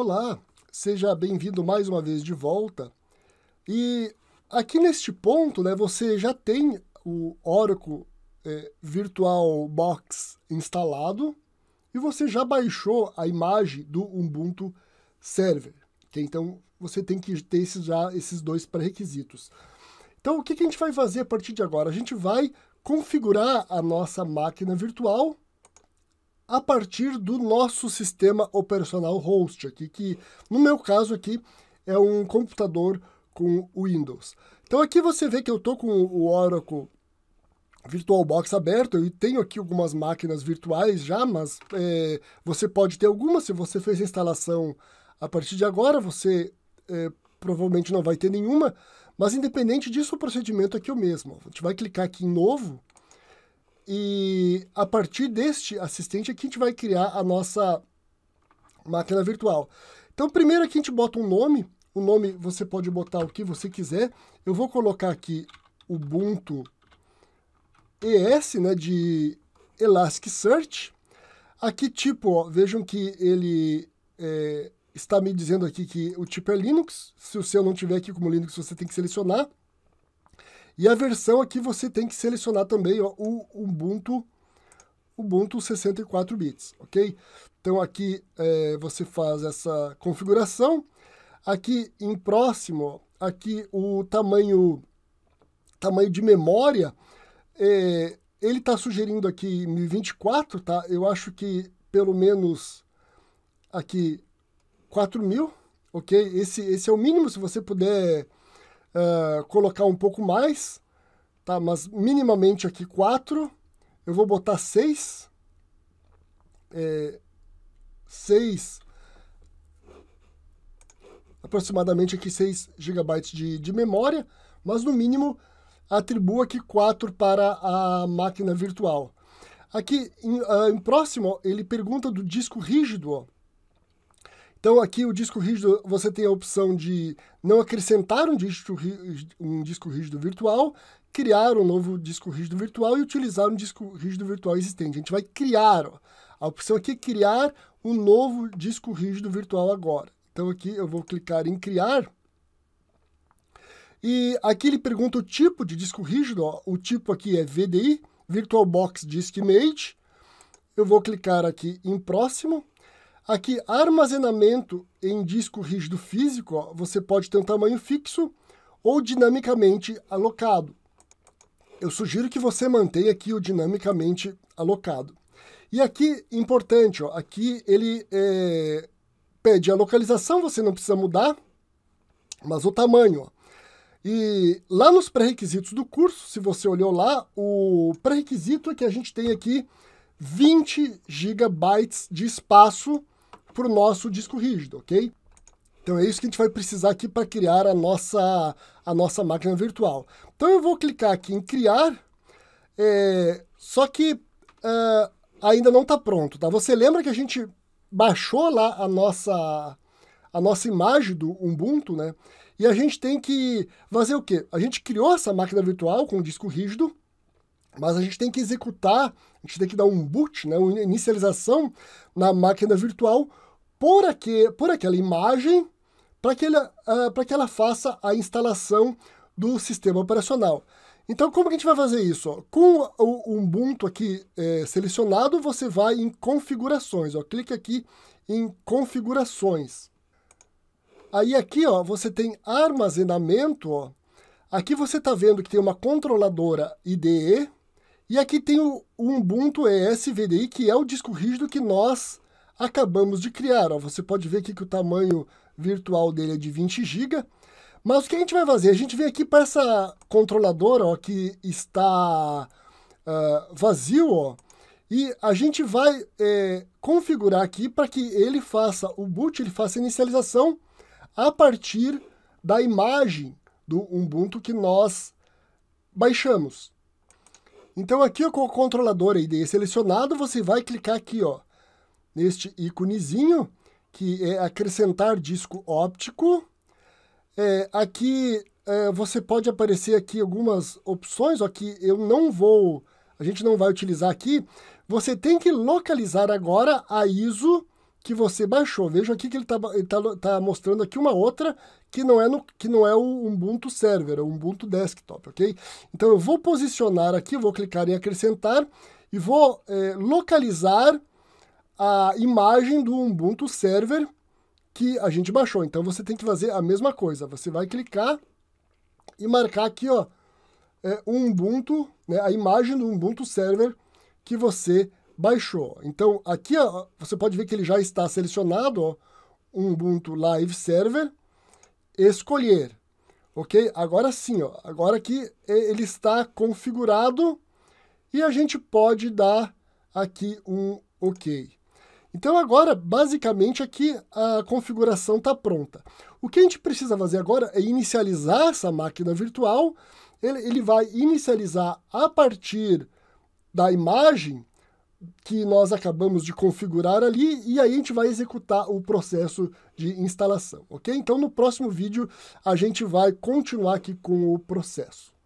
Olá, seja bem-vindo mais uma vez de volta. E aqui neste ponto, né, você já tem o Oracle é, Virtual Box instalado e você já baixou a imagem do Ubuntu Server. Que, então você tem que ter esses, já esses dois pré-requisitos. Então o que, que a gente vai fazer a partir de agora? A gente vai configurar a nossa máquina virtual a partir do nosso sistema operacional host aqui, que no meu caso aqui é um computador com Windows. Então aqui você vê que eu estou com o Oracle VirtualBox aberto, eu tenho aqui algumas máquinas virtuais já, mas é, você pode ter algumas, se você fez a instalação a partir de agora, você é, provavelmente não vai ter nenhuma, mas independente disso, o procedimento é aqui é o mesmo. A gente vai clicar aqui em novo, e a partir deste assistente aqui é a gente vai criar a nossa máquina virtual. Então, primeiro aqui a gente bota um nome. O nome você pode botar o que você quiser. Eu vou colocar aqui Ubuntu ES, né, de Elasticsearch. Aqui tipo, ó, vejam que ele é, está me dizendo aqui que o tipo é Linux. Se o seu não tiver aqui como Linux, você tem que selecionar. E a versão aqui você tem que selecionar também ó, o Ubuntu, Ubuntu 64 bits, ok? Então aqui é, você faz essa configuração. Aqui em próximo, aqui o tamanho, tamanho de memória, é, ele está sugerindo aqui 1024, tá? Eu acho que pelo menos aqui 4000, ok? Esse, esse é o mínimo, se você puder uh, colocar um pouco mais, tá? Mas minimamente aqui 4. Eu vou botar 6. É, seis, aproximadamente aqui 6 GB de, de memória, mas no mínimo atribua aqui 4 para a máquina virtual. Aqui em, uh, em próximo, ele pergunta do disco rígido. Ó. Então aqui o disco rígido você tem a opção de não acrescentar um disco, um disco rígido virtual, criar um novo disco rígido virtual e utilizar um disco rígido virtual existente. A gente vai criar, ó. a opção aqui é criar um novo disco rígido virtual agora. Então aqui eu vou clicar em criar. E aqui ele pergunta o tipo de disco rígido, ó. o tipo aqui é VDI, VirtualBox Disk Image. Eu vou clicar aqui em próximo, Aqui, armazenamento em disco rígido físico, ó, você pode ter um tamanho fixo ou dinamicamente alocado. Eu sugiro que você mantenha aqui o dinamicamente alocado. E aqui, importante, ó, aqui ele é, pede a localização, você não precisa mudar, mas o tamanho. Ó. E lá nos pré-requisitos do curso, se você olhou lá, o pré-requisito é que a gente tem aqui 20 gigabytes de espaço para o nosso disco rígido, ok? Então é isso que a gente vai precisar aqui para criar a nossa, a nossa máquina virtual. Então eu vou clicar aqui em criar, é, só que uh, ainda não está pronto, tá? Você lembra que a gente baixou lá a nossa, a nossa imagem do Ubuntu, né? E a gente tem que fazer o quê? A gente criou essa máquina virtual com o disco rígido, mas a gente tem que executar, a gente tem que dar um boot, né, uma inicialização na máquina virtual por, aqui, por aquela imagem para que, uh, que ela faça a instalação do sistema operacional. Então, como que a gente vai fazer isso? Com o Ubuntu aqui é, selecionado, você vai em configurações. Ó, clique aqui em configurações. Aí aqui ó, você tem armazenamento. Ó. Aqui você está vendo que tem uma controladora IDE. E aqui tem o Ubuntu ESVDI, que é o disco rígido que nós acabamos de criar. Ó, você pode ver aqui que o tamanho virtual dele é de 20 GB. Mas o que a gente vai fazer? A gente vem aqui para essa controladora ó, que está uh, vazio, ó, e a gente vai é, configurar aqui para que ele faça o boot, ele faça a inicialização a partir da imagem do Ubuntu que nós baixamos. Então aqui ó, com o controlador ID selecionado, você vai clicar aqui ó, neste íconezinho, que é acrescentar disco óptico. É, aqui é, você pode aparecer aqui algumas opções, aqui eu não vou, a gente não vai utilizar aqui. Você tem que localizar agora a ISO que você baixou. Veja aqui que ele está tá, tá, tá mostrando aqui uma outra que não é no, que não é o Ubuntu Server, é o Ubuntu Desktop, ok? Então eu vou posicionar aqui, vou clicar em acrescentar e vou é, localizar a imagem do Ubuntu Server que a gente baixou. Então você tem que fazer a mesma coisa. Você vai clicar e marcar aqui, ó, é, Ubuntu, né, a imagem do Ubuntu Server que você baixou. Então aqui ó, você pode ver que ele já está selecionado, ó, Ubuntu Live Server, escolher. Ok? Agora sim, ó, agora que é, ele está configurado e a gente pode dar aqui um OK. Então agora, basicamente, aqui a configuração está pronta. O que a gente precisa fazer agora é inicializar essa máquina virtual. Ele, ele vai inicializar a partir da imagem que nós acabamos de configurar ali e aí a gente vai executar o processo de instalação, ok? Então no próximo vídeo a gente vai continuar aqui com o processo.